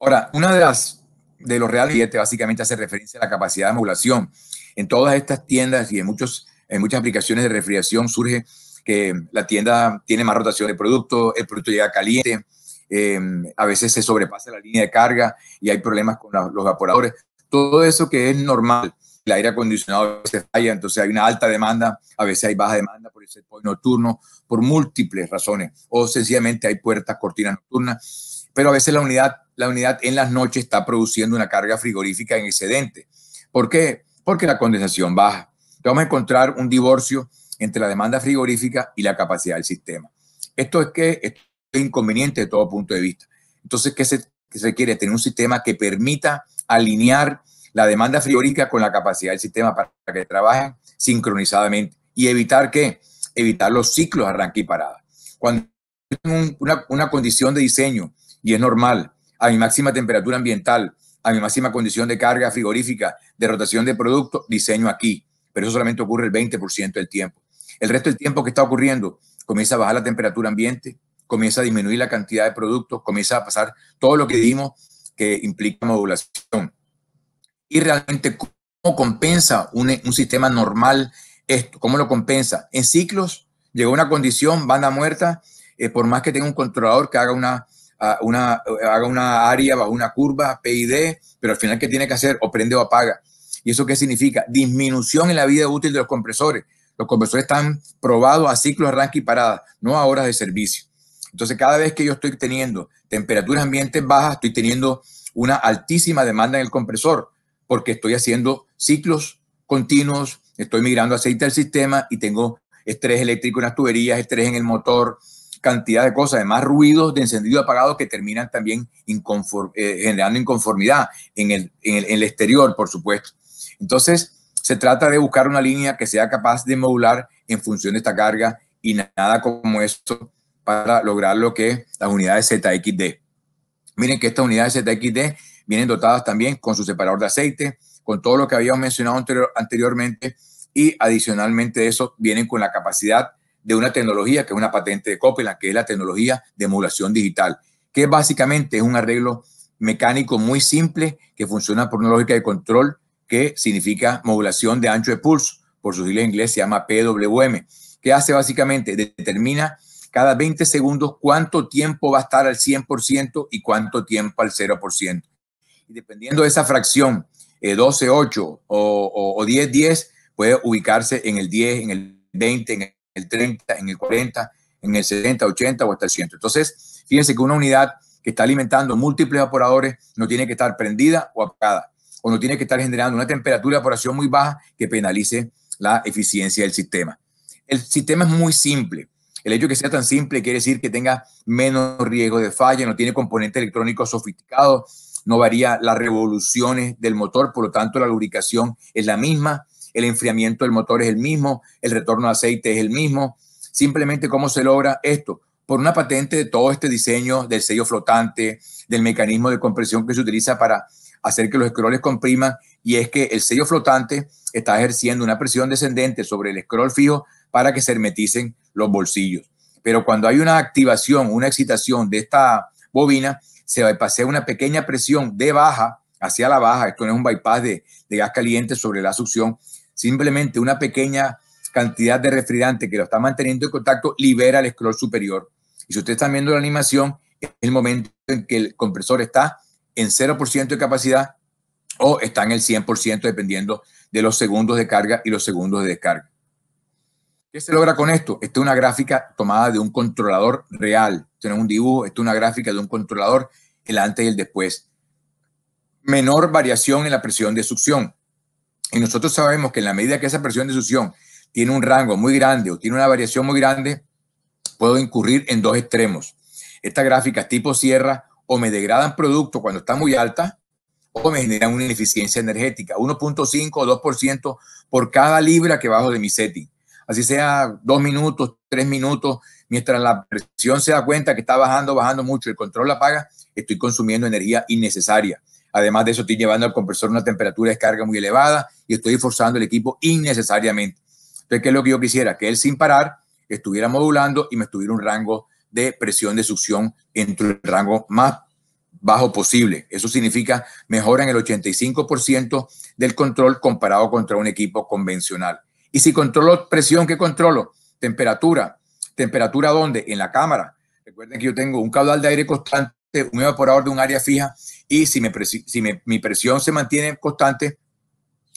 Ahora, una de las de los reales billetes básicamente hace referencia a la capacidad de modulación. En todas estas tiendas y en, muchos, en muchas aplicaciones de refrigeración surge que la tienda tiene más rotación de producto, el producto llega caliente, em, a veces se sobrepasa la línea de carga y hay problemas con los evaporadores. Todo eso que es normal el aire acondicionado se falla, entonces hay una alta demanda, a veces hay baja demanda por el nocturno, por múltiples razones, o sencillamente hay puertas, cortinas nocturnas, pero a veces la unidad, la unidad en las noches está produciendo una carga frigorífica en excedente. ¿Por qué? Porque la condensación baja. Vamos a encontrar un divorcio entre la demanda frigorífica y la capacidad del sistema. Esto es que es inconveniente de todo punto de vista. Entonces, ¿qué se, quiere? se requiere? Tener un sistema que permita alinear la demanda frigorífica con la capacidad del sistema para que trabajen sincronizadamente y evitar que evitar los ciclos arranque y parada. Cuando tengo una, una condición de diseño y es normal, a mi máxima temperatura ambiental, a mi máxima condición de carga frigorífica, de rotación de producto, diseño aquí. Pero eso solamente ocurre el 20% del tiempo. El resto del tiempo que está ocurriendo, comienza a bajar la temperatura ambiente, comienza a disminuir la cantidad de productos, comienza a pasar todo lo que dimos que implica modulación y realmente cómo compensa un, sistema normal esto, cómo lo compensa. En ciclos, llegó una condición, banda muerta, eh, por más que tenga un controlador que haga una, una, eh, una área bajo una curva, PID, pero al final, ¿qué tiene que hacer? O prende o apaga. ¿Y eso qué significa? Disminución en la vida útil de los compresores. Los compresores están probados a ciclos arranque y parada, no a horas de servicio. Entonces, cada vez que yo estoy teniendo temperaturas ambientes bajas, estoy teniendo una altísima demanda en el compresor porque estoy haciendo ciclos continuos, estoy migrando aceite al sistema y tengo estrés eléctrico en las tuberías, estrés en el motor, cantidad de cosas, además ruidos de encendido apagado que terminan también eh, generando inconformidad en el, exterior, por supuesto. Entonces, se trata de buscar una línea que sea capaz de modular en función de esta carga y nada como esto para lograr lo que es las unidades ZXD. Miren que estas unidades ZXD Vienen dotadas también con su separador de aceite, con todo lo que habíamos mencionado anteriormente y adicionalmente de eso vienen con la capacidad de una tecnología que es una patente de Copeland, que es la tecnología de modulación digital, que básicamente es un arreglo mecánico muy simple que funciona por una lógica de control que significa modulación de ancho de pulso, por su sigla en inglés se llama PWM, que hace básicamente, determina cada 20 segundos cuánto tiempo va a estar al 100% y cuánto tiempo al 0% y dependiendo de esa fracción, 12, eh, 8 o, 10, 10, puede ubicarse en el 10, en el 20, en el 30, en el 40, en el 70, 80 o hasta el 100. Entonces, fíjense que una unidad que está alimentando múltiples evaporadores no tiene que estar prendida o apagada, o no tiene que estar generando una temperatura de evaporación muy baja que penalice la eficiencia del sistema. El sistema es muy simple. El hecho de que sea tan simple quiere decir que tenga menos riesgo de falla, no tiene componentes electrónicos sofisticados, no varía las revoluciones del motor, por lo tanto la lubricación es la misma, el enfriamiento del motor es el mismo, el retorno de aceite es el mismo. Simplemente cómo se logra esto, por una patente de todo este diseño del sello flotante, del mecanismo de compresión que se utiliza para hacer que los scrolls compriman, y es que el sello flotante está ejerciendo una presión descendente sobre el scroll fijo para que se hermeticen los bolsillos. Pero cuando hay una activación, una excitación de esta bobina, se bypasea una pequeña presión de baja hacia la baja, esto no es un bypass de, gas caliente sobre la succión, simplemente una pequeña cantidad de refrigerante que lo está manteniendo en contacto libera el scroll superior. Y si ustedes están viendo la animación, es el momento en que el compresor está en 0% de capacidad o está en el 100% dependiendo de los segundos de carga y los segundos de descarga. ¿Qué se logra con esto? Esta es una gráfica tomada de un controlador real esto es un dibujo, esto es una gráfica de un controlador, el antes y el después. Menor variación en la presión de succión. Y nosotros sabemos que en la medida que esa presión de succión tiene un rango muy grande o tiene una variación muy grande, puedo incurrir en dos extremos. Estas gráfica tipo sierra o me degradan producto cuando está muy alta o me generan una ineficiencia energética, 1.5 o 2% por cada libra que bajo de mi setting. Así sea dos minutos, tres minutos, Mientras la presión se da cuenta que está bajando, bajando mucho, el control la apaga, estoy consumiendo energía innecesaria. Además de eso, estoy llevando al compresor una temperatura de descarga muy elevada y estoy forzando el equipo innecesariamente. Entonces, ¿qué es lo que yo quisiera? Que él sin parar estuviera modulando y me estuviera un rango de presión de succión entre el rango más bajo posible. Eso significa mejora en el 85% del control comparado contra un equipo convencional. Y si controlo presión, ¿qué controlo? Temperatura, ¿Temperatura dónde? En la cámara. Recuerden que yo tengo un caudal de aire constante, un evaporador de un área fija y si, me si mi presión se mantiene constante,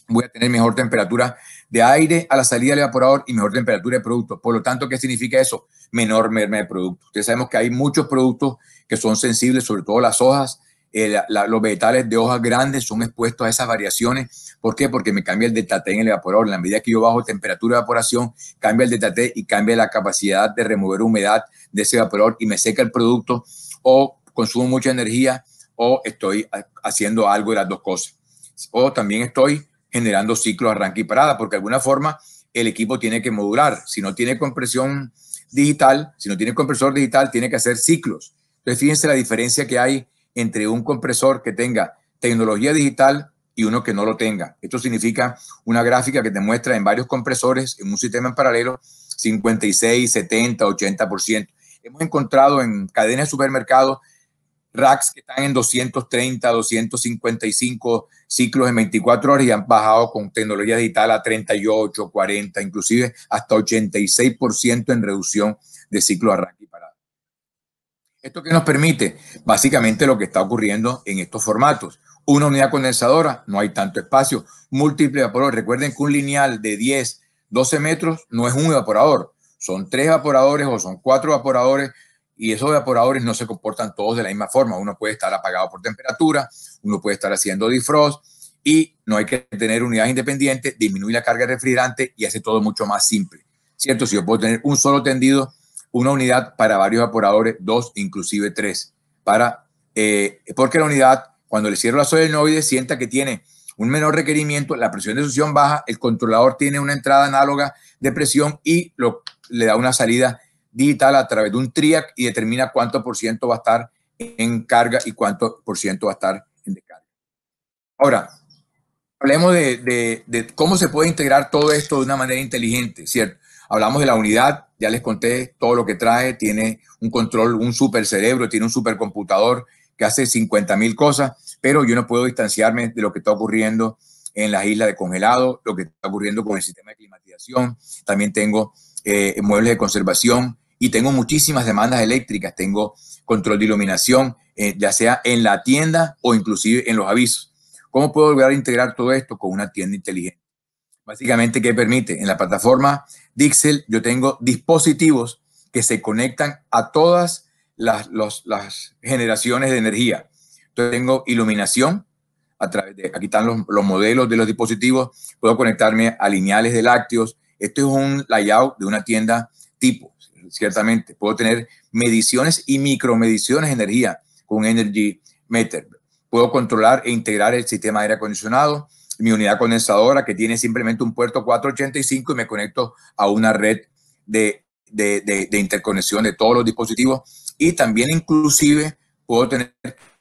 voy a tener mejor temperatura de aire a la salida del evaporador y mejor temperatura de producto. Por lo tanto, ¿qué significa eso? Menor merma de producto. Ustedes sabemos que hay muchos productos que son sensibles, sobre todo las hojas, eh, los vegetales de hojas grandes son expuestos a esas variaciones. ¿Por qué? Porque me cambia el DTT en el evaporador. En la medida que yo bajo temperatura de evaporación, cambia el DTT y cambia la capacidad de remover humedad de ese evaporador y me seca el producto o consumo mucha energía o estoy haciendo algo de las dos cosas. O también estoy generando ciclos arranque y parada, porque de alguna forma el equipo tiene que modular. Si no tiene compresión digital, si no tiene compresor digital, tiene que hacer ciclos. Entonces, fíjense la diferencia que hay entre un compresor que tenga tecnología digital y uno que no lo tenga. Esto significa una gráfica que te muestra en varios compresores, en un sistema en paralelo, 56, 70, 80%. Hemos encontrado en cadenas de supermercados racks que están en 230, 255 ciclos en 24 horas y han bajado con tecnología digital a 38, 40, inclusive hasta 86% en reducción de ciclos a rack y ¿Esto qué nos permite? Básicamente lo que está ocurriendo en estos formatos. Una unidad condensadora, no hay tanto espacio. Múltiple evaporador. Recuerden que un lineal de 10, 12 metros no es un evaporador. Son tres evaporadores o son cuatro evaporadores y esos evaporadores no se comportan todos de la misma forma. Uno puede estar apagado por temperatura, uno puede estar haciendo defrost y no hay que tener unidades independientes, disminuye la carga refrigerante y hace todo mucho más simple. ¿Cierto? Si yo puedo tener un solo tendido una unidad para varios evaporadores, dos, inclusive tres, para, eh, porque la unidad, cuando le cierro la soya solenoide, sienta que tiene un menor requerimiento, la presión de succión baja, el controlador tiene una entrada análoga de presión y le da una salida digital a través de un TRIAC y determina cuánto por ciento va a estar en carga y cuánto por ciento va a estar en descarga. Ahora, hablemos de, cómo se puede integrar todo esto de una manera inteligente, ¿cierto? Hablamos de la unidad, ya les conté todo lo que trae, tiene un control, un super cerebro, tiene un supercomputador que hace 50 mil cosas, pero yo no puedo distanciarme de lo que está ocurriendo en las islas de congelado, lo que está ocurriendo con el sistema de climatización, también tengo eh, muebles de conservación y tengo muchísimas demandas eléctricas, tengo control de iluminación, eh, ya sea en la tienda o inclusive en los avisos. ¿Cómo puedo lograr integrar todo esto con una tienda inteligente? Básicamente, ¿qué permite? En la plataforma Dixel yo tengo dispositivos que se conectan a todas las, generaciones de energía. tengo iluminación, a través de, aquí están los, modelos de los dispositivos, puedo conectarme a lineales de lácteos. Esto es un layout de una tienda tipo, ciertamente. Puedo tener mediciones y micromediciones de energía con Energy Meter. Puedo controlar e integrar el sistema de aire acondicionado, mi unidad condensadora que tiene simplemente un puerto 485 y me conecto a una red de, interconexión de todos los dispositivos y también inclusive puedo tener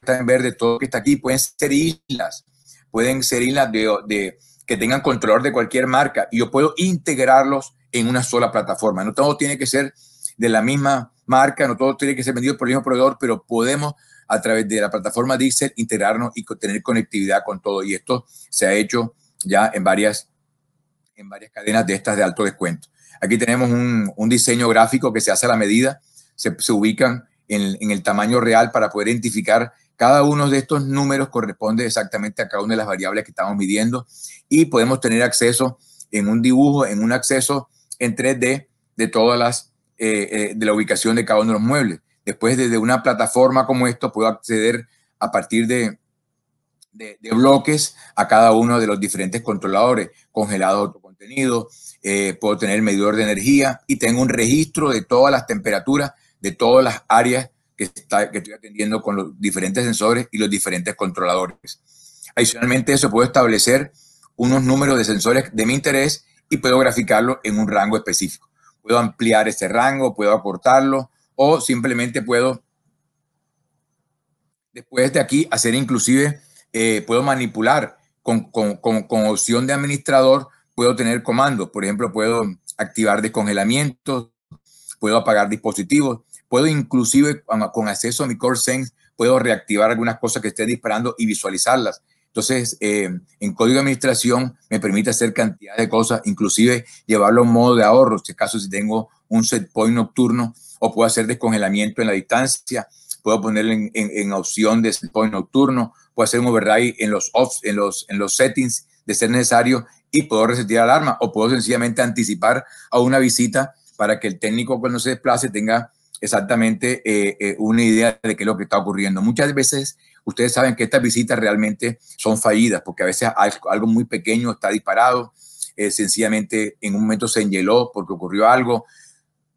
en verde todo lo que está aquí, pueden ser islas, pueden ser islas de, que tengan controlador de cualquier marca y yo puedo integrarlos en una sola plataforma. No todo tiene que ser de la misma marca, no todo tiene que ser vendido por el mismo proveedor, pero podemos a través de la plataforma Dixel, integrarnos y tener conectividad con todo. Y esto se ha hecho ya en varias, en varias cadenas de estas de alto descuento. Aquí tenemos un, diseño gráfico que se hace a la medida, se, ubican en, el tamaño real para poder identificar cada uno de estos números corresponde exactamente a cada una de las variables que estamos midiendo y podemos tener acceso en un dibujo, en un acceso en 3D de todas las, eh, eh, de la ubicación de cada uno de los muebles. Después, desde una plataforma como esto, puedo acceder a partir de, bloques a cada uno de los diferentes controladores, congelado autocontenido, eh, puedo tener medidor de energía y tengo un registro de todas las temperaturas, de todas las áreas que, que estoy atendiendo con los diferentes sensores y los diferentes controladores. Adicionalmente, eso puedo establecer unos números de sensores de mi interés y puedo graficarlo en un rango específico. Puedo ampliar ese rango, puedo acortarlo, o simplemente puedo, después de aquí, hacer inclusive, eh, puedo manipular con, opción de administrador, puedo tener comandos. Por ejemplo, puedo activar descongelamientos, puedo apagar dispositivos, puedo inclusive con acceso a mi Core Sense, puedo reactivar algunas cosas que esté disparando y visualizarlas. Entonces, eh, en código de administración me permite hacer cantidad de cosas, inclusive llevarlo a modo de ahorro, en este caso si tengo un set point nocturno, o puedo hacer descongelamiento en la distancia, puedo ponerlo en, en, opción de point nocturno, puedo hacer un override en los en los, en los settings de ser necesario y puedo resetear alarma o puedo sencillamente anticipar a una visita para que el técnico cuando se desplace tenga exactamente eh, eh, una idea de qué es lo que está ocurriendo. Muchas veces ustedes saben que estas visitas realmente son fallidas porque a veces algo muy pequeño está disparado, eh, sencillamente en un momento se engeló porque ocurrió algo,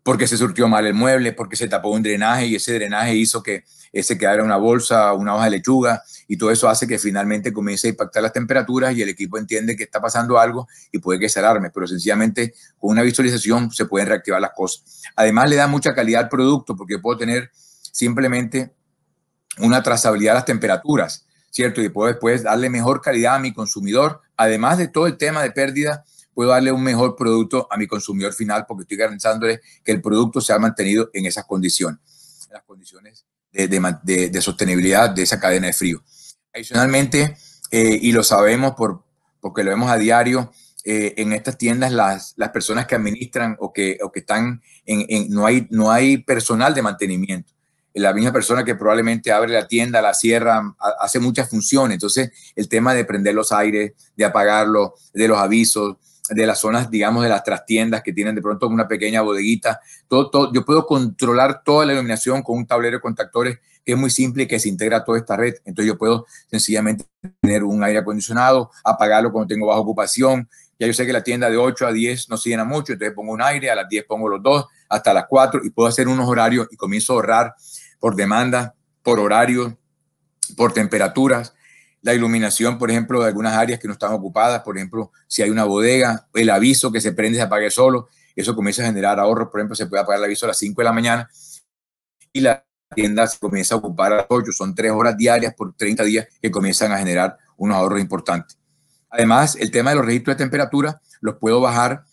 porque se surtió mal el mueble, porque se tapó un drenaje y ese drenaje hizo que se quedara una bolsa, una hoja de lechuga y todo eso hace que finalmente comience a impactar las temperaturas y el equipo entiende que está pasando algo y puede que se alarme, pero sencillamente con una visualización se pueden reactivar las cosas. Además le da mucha calidad al producto porque puedo tener simplemente una trazabilidad de las temperaturas, ¿cierto? Y puedo después darle mejor calidad a mi consumidor, además de todo el tema de pérdida puedo darle un mejor producto a mi consumidor final porque estoy garantizándole que el producto se ha mantenido en esas condiciones, en las condiciones de, de, sostenibilidad de esa cadena de frío. Adicionalmente, eh, y lo sabemos por, porque lo vemos a diario, eh, en estas tiendas las, las, personas que administran o que, o que están en, no, hay, no hay personal de mantenimiento. La misma persona que probablemente abre la tienda, la cierra, hace muchas funciones. Entonces, el tema de prender los aires, de apagarlos, de los avisos, de las zonas, digamos, de las trastiendas que tienen de pronto una pequeña bodeguita. Todo, yo puedo controlar toda la iluminación con un tablero de contactores que es muy simple y que se integra toda esta red. Entonces yo puedo sencillamente tener un aire acondicionado, apagarlo cuando tengo baja ocupación. Ya yo sé que la tienda de 8 a 10 no se llena mucho, entonces pongo un aire, a las 10 pongo los dos, hasta las 4 y puedo hacer unos horarios y comienzo a ahorrar por demanda, por horario, por temperaturas la iluminación, por ejemplo, de algunas áreas que no están ocupadas, por ejemplo, si hay una bodega, el aviso que se prende y se apague solo, eso comienza a generar ahorros, por ejemplo, se puede apagar el aviso a las 5 de la mañana y la tienda se comienza a ocupar a las 8, son 3 horas diarias por 30 días que comienzan a generar unos ahorros importantes. Además, el tema de los registros de temperatura los puedo bajar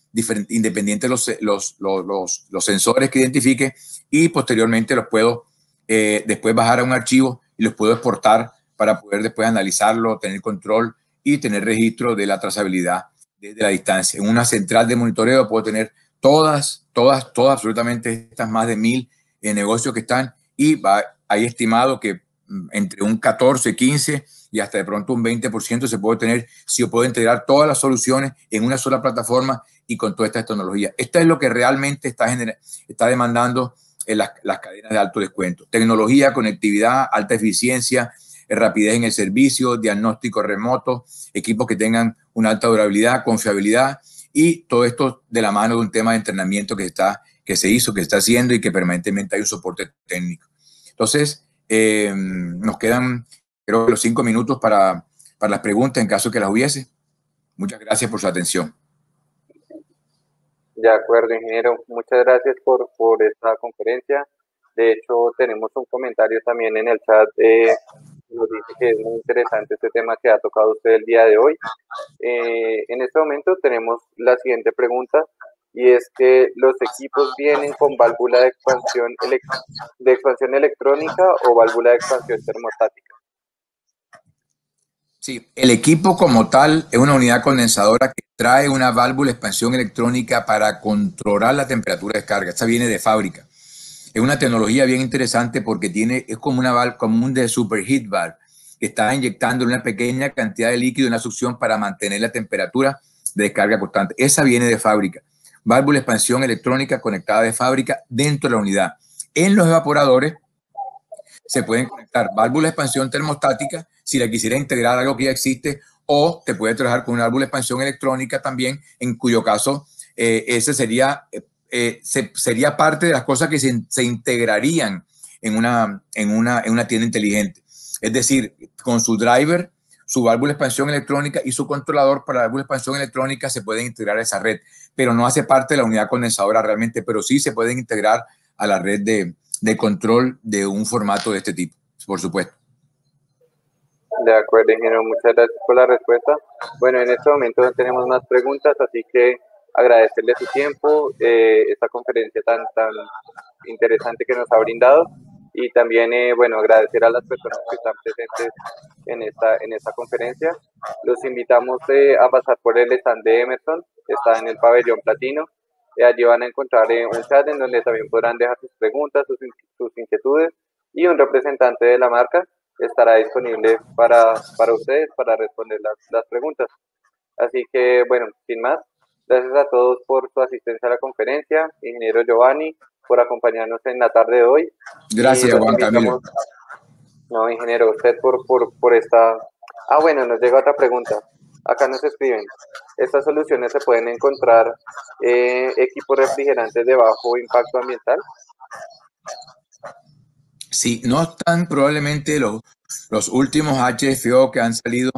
independiente de los, los, sensores que identifique y posteriormente los puedo eh, después bajar a un archivo y los puedo exportar para poder después analizarlo, tener control y tener registro de la trazabilidad desde la distancia. En una central de monitoreo puedo tener todas, todas, todas, absolutamente estas más de mil eh, negocios que están y va, hay estimado que mm, entre un 14, 15 y hasta de pronto un 20% se puede tener si yo puedo integrar todas las soluciones en una sola plataforma y con toda esta tecnología. Esto es lo que realmente está, está demandando en eh, las, las cadenas de alto descuento. Tecnología, conectividad, alta eficiencia, eh, rapidez en el servicio, diagnóstico remoto, equipos que tengan una alta durabilidad, confiabilidad y todo esto de la mano de un tema de entrenamiento que, está, que se hizo, que está haciendo y que permanentemente hay un soporte técnico. Entonces, eh, nos quedan, creo que los cinco minutos para, las preguntas en caso que las hubiese. Muchas gracias por su atención. De acuerdo, ingeniero. Muchas gracias por, por esta conferencia. De hecho, tenemos un comentario también en el chat eh, nos dice que es muy interesante este tema que ha tocado usted el día de hoy. Eh, en este momento tenemos la siguiente pregunta y es que los equipos vienen con válvula de expansión, de expansión electrónica o válvula de expansión termostática. Sí, el equipo como tal es una unidad condensadora que trae una válvula de expansión electrónica para controlar la temperatura de carga. Esta viene de fábrica. Es una tecnología bien interesante porque tiene, es como una valve común de superheat valve, que está inyectando una pequeña cantidad de líquido en la succión para mantener la temperatura de descarga constante. Esa viene de fábrica. Válvula de expansión electrónica conectada de fábrica dentro de la unidad. En los evaporadores se pueden conectar válvula expansión termostática si la quisiera integrar algo que ya existe o te puede trabajar con una válvula expansión electrónica también, en cuyo caso eh, ese sería eh, eh, sería parte de las cosas que se, integrarían en una, en, una, en una tienda inteligente. Es decir, con su driver, su válvula de expansión electrónica y su controlador para la válvula de expansión electrónica se pueden integrar a esa red, pero no hace parte de la unidad condensadora realmente, pero sí se pueden integrar a la red de, de control de un formato de este tipo, por supuesto. De acuerdo, ingeniero, muchas gracias por la respuesta. Bueno, en este momento no tenemos más preguntas, así que agradecerle su tiempo, eh, esta conferencia tan, tan interesante que nos ha brindado y también, eh, bueno, agradecer a las personas que están presentes en esta, en esta conferencia. Los invitamos eh, a pasar por el stand de Emerson, está en el pabellón platino. allí van a encontrar un chat en donde también podrán dejar sus preguntas, sus, sus inquietudes y un representante de la marca estará disponible para, para ustedes para responder las, las preguntas. Así que, bueno, sin más, Gracias a todos por su asistencia a la conferencia, ingeniero Giovanni, por acompañarnos en la tarde de hoy. Gracias, Juan Camilo. No, ingeniero, usted por, por, por esta... Ah, bueno, nos llega otra pregunta. Acá nos escriben, ¿estas soluciones se pueden encontrar eh, equipos refrigerantes de bajo impacto ambiental? Sí, no están probablemente los, los últimos HFO que han salido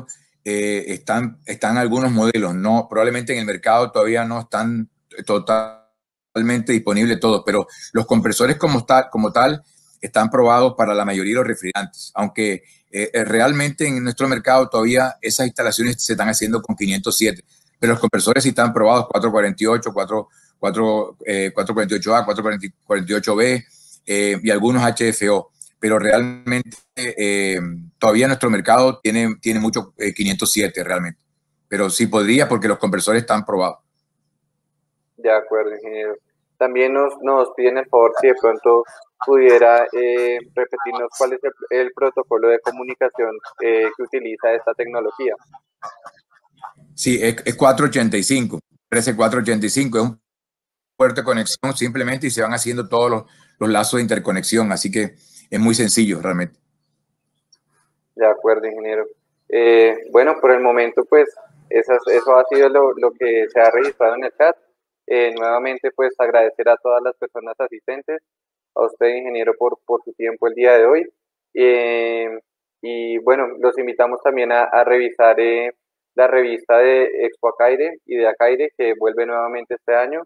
eh, están, están algunos modelos. No, probablemente en el mercado todavía no están totalmente disponibles todos, pero los compresores como tal, como tal están probados para la mayoría de los refrigerantes, aunque eh, eh, realmente en nuestro mercado todavía esas instalaciones se están haciendo con 507, pero los compresores sí están probados 448, 4, 448A, 448B y algunos HFO pero realmente eh, todavía nuestro mercado tiene, tiene mucho 507 eh, realmente. Pero sí podría porque los conversores están probados. De acuerdo, ingeniero. También nos, nos piden el favor si de pronto pudiera eh, repetirnos cuál es el, protocolo de comunicación que utiliza esta tecnología. Sí, es, 485, 13485, es un puerto de conexión simplemente y se van haciendo todos los lazos de interconexión. Así que es muy sencillo realmente. De acuerdo, ingeniero. Eh, bueno, por el momento, pues eso ha sido lo, que se ha registrado en el chat. Eh, nuevamente, pues agradecer a todas las personas asistentes, a usted, ingeniero, por, su tiempo el día de hoy. Eh, y bueno, los invitamos también a, a revisar la revista de Expo Acaire y de Acaire, que vuelve nuevamente este año.